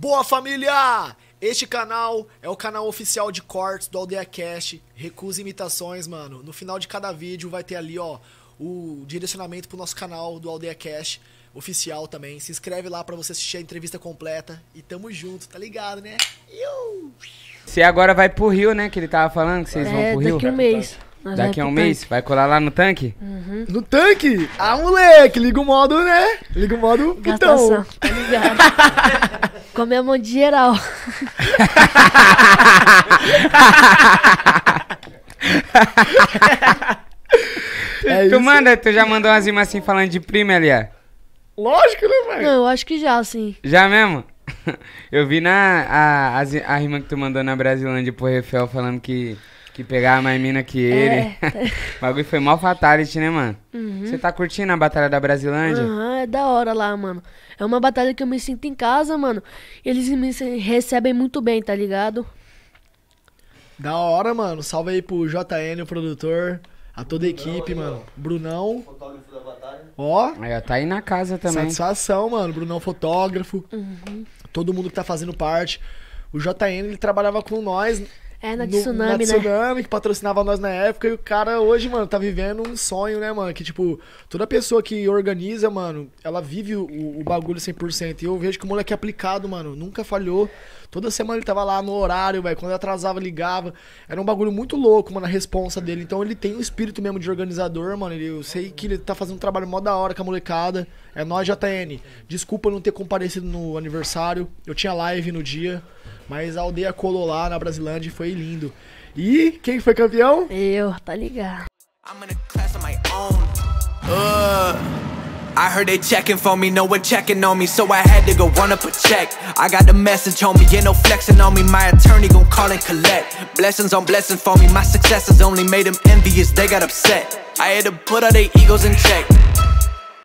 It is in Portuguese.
Boa família! Este canal é o canal oficial de cortes do Aldeia Cash. Recusa imitações, mano. No final de cada vídeo vai ter ali, ó, o direcionamento pro nosso canal do Aldeia Cash oficial também. Se inscreve lá para você assistir a entrevista completa. E tamo junto, tá ligado, né? Você agora vai pro Rio, né? Que ele tava falando que vocês é, vão pro Rio. Daqui um mês. Daqui a um mês? Vai colar lá no tanque? Uhum. No tanque? Ah, moleque, liga o modo, né? Liga o modo. então. Tá ligado? Comemos de geral. é tu manda, tu já mandou umas rimas assim falando de prima ali, ó. Lógico, né, velho? Não, eu acho que já, sim. Já mesmo? Eu vi na a, a, a rima que tu mandou na Brasilândia pro Refel falando que que pegava mais mina que ele. É. o bagulho foi mó fatality, né, mano? Uhum. Você uhum. tá curtindo a Batalha da Brasilândia? Aham, uhum, é da hora lá, mano. É uma batalha que eu me sinto em casa, mano. Eles me recebem muito bem, tá ligado? Da hora, mano. Salve aí pro JN, o produtor. A toda a equipe, mano. Ó. Brunão. Fotógrafo da batalha. Ó. Aí, tá aí na casa também. Satisfação, mano. Brunão, fotógrafo. Uhum. Todo mundo que tá fazendo parte. O JN, ele trabalhava com nós é, na Tsunami, no, na tsunami, né? Tsunami, que patrocinava nós na época. E o cara hoje, mano, tá vivendo um sonho, né, mano? Que, tipo, toda pessoa que organiza, mano, ela vive o, o bagulho 100%. E eu vejo que o moleque é aplicado, mano. Nunca falhou. Toda semana ele tava lá no horário, velho. Quando ele atrasava, ligava. Era um bagulho muito louco, mano, a responsa dele. Então ele tem o um espírito mesmo de organizador, mano. Ele, eu sei que ele tá fazendo um trabalho mó da hora com a molecada. É nós, JN. Desculpa não ter comparecido no aniversário. Eu tinha live no dia. Mas a aldeia colou lá na Brasilândia e foi lindo. E quem foi campeão? Eu, tá ligado. I'm in a class on my own. Uh. I heard they checking for me, no one checking on me, so I had to go run up a check. I got the message on me, ain't no flexing on me. My attorney gon' call and collect. Blessings on blessings for me, my successes only made them envious, they got upset. I had to put all their egos in check.